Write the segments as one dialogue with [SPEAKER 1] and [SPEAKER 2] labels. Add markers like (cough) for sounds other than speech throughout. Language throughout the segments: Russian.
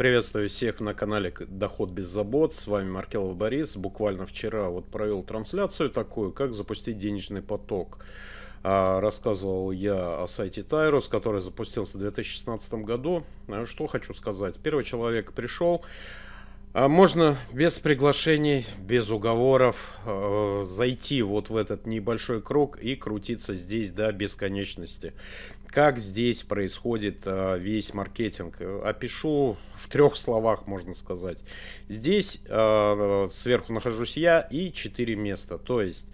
[SPEAKER 1] Приветствую всех на канале Доход без забот. С вами Маркелов Борис. Буквально вчера вот провел трансляцию такую, как запустить денежный поток. А, рассказывал я о сайте Тайрус, который запустился в 2016 году. Э, что хочу сказать. Первый человек пришел, а Можно без приглашений, без уговоров э, зайти вот в этот небольшой круг и крутиться здесь до бесконечности. Как здесь происходит э, весь маркетинг? Опишу в трех словах, можно сказать. Здесь э, сверху нахожусь я и четыре места. То есть,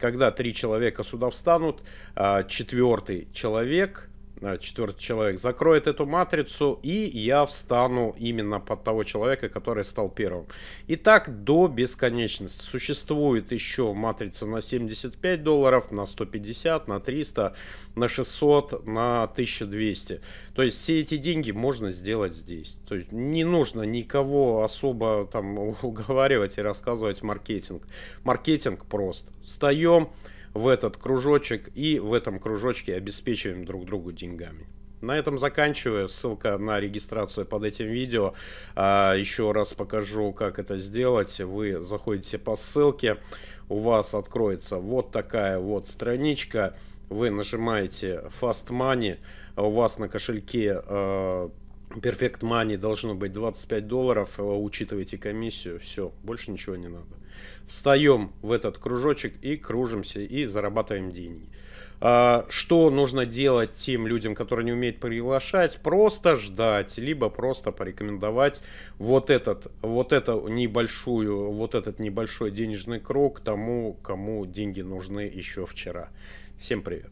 [SPEAKER 1] когда три человека сюда встанут, э, а, четвертый человек – Э, четвертый человек, закроет эту матрицу, и я встану именно под того человека, который стал первым. И так до бесконечности. Существует еще матрица на 75 долларов, на 150, на 300, на 600, на 1200. То есть все эти деньги можно сделать здесь. То есть не нужно никого особо там (laughs) уговаривать и рассказывать маркетинг. Маркетинг прост. Встаем, в этот кружочек и в этом кружочке обеспечиваем друг другу деньгами. На этом заканчиваю. Ссылка на регистрацию под этим видео. А, еще раз покажу, как это сделать. Вы заходите по ссылке, у вас откроется вот такая вот страничка. Вы нажимаете Fast Money, у вас на кошельке а, Perfect Money должно быть 25 долларов, э, учитывайте комиссию, все, больше ничего не надо. Встаем в этот кружочек и кружимся, и зарабатываем деньги. А, что нужно делать тем людям, которые не умеют приглашать? Просто ждать, либо просто порекомендовать вот этот, вот это небольшую, вот этот небольшой денежный круг тому, кому деньги нужны еще вчера. Всем привет!